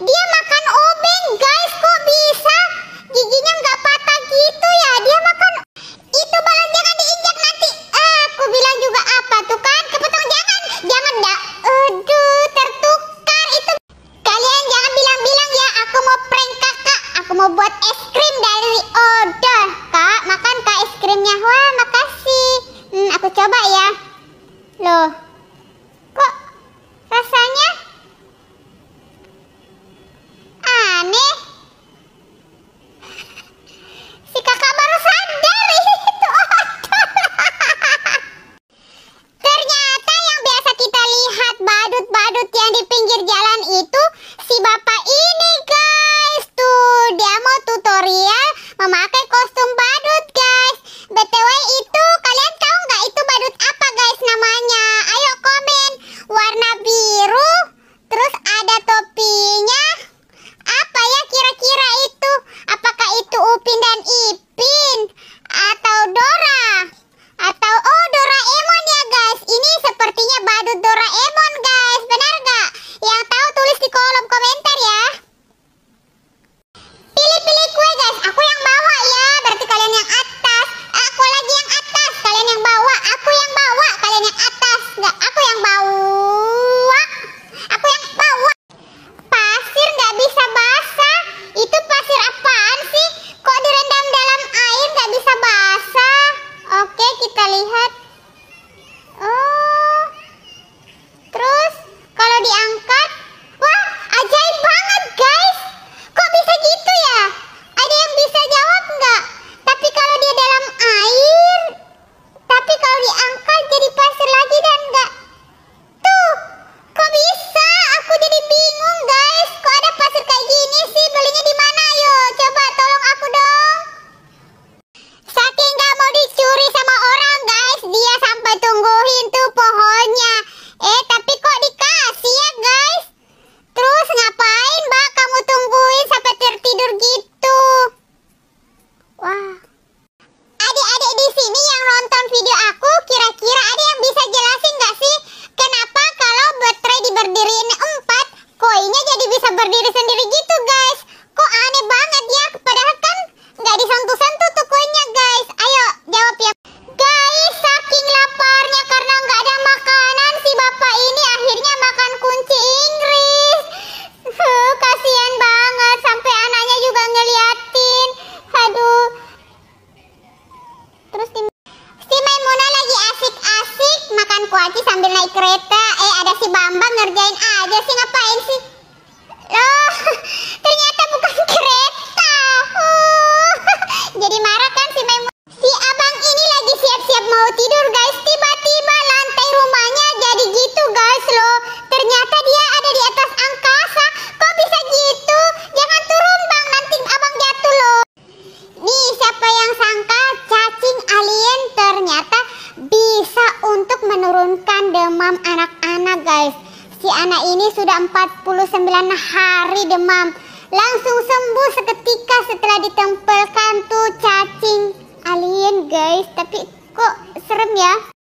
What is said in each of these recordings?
Dia makan obeng guys Kok bisa giginya nggak patah gitu ya Dia makan Itu balon jangan diinjak nanti eh, Aku bilang juga apa tuh kan Kepotong jangan Jangan dah Aduh tertukar itu Kalian jangan bilang-bilang ya Aku mau prank kakak Aku mau buat es krim dari order Kak makan kak es krimnya Wah makasih hmm, Aku coba ya Loh dan Ipin atau Dora atau oh Doraemon ya guys ini sepertinya badut Doraemon guys benar gak yang tahu tulis di kolom komentar ya video aku kira-kira ada yang bisa jelasin gak sih kenapa kalau baterai diberdiriin empat koinnya jadi bisa berdiri sendiri gitu guys kok aneh banget ya padahal kan gak disentuh-sentuh sambil naik kereta eh ada si Bambang ngerjain aja sih ngapain sih demam anak-anak guys. Si anak ini sudah 49 hari demam. Langsung sembuh seketika setelah ditempelkan tuh cacing alien guys. Tapi kok serem ya?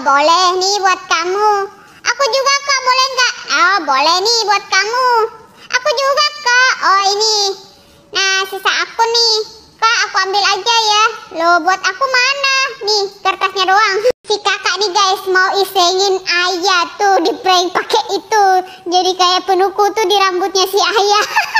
boleh nih buat kamu. Aku juga kok boleh nggak? Oh boleh nih buat kamu. Aku juga kok. Oh ini. Nah sisa aku nih. Kak aku ambil aja ya. lo buat aku mana? Nih kertasnya doang. Si kakak nih guys mau isengin ayah tuh di prank pakai itu. Jadi kayak penuku tuh di rambutnya si ayah.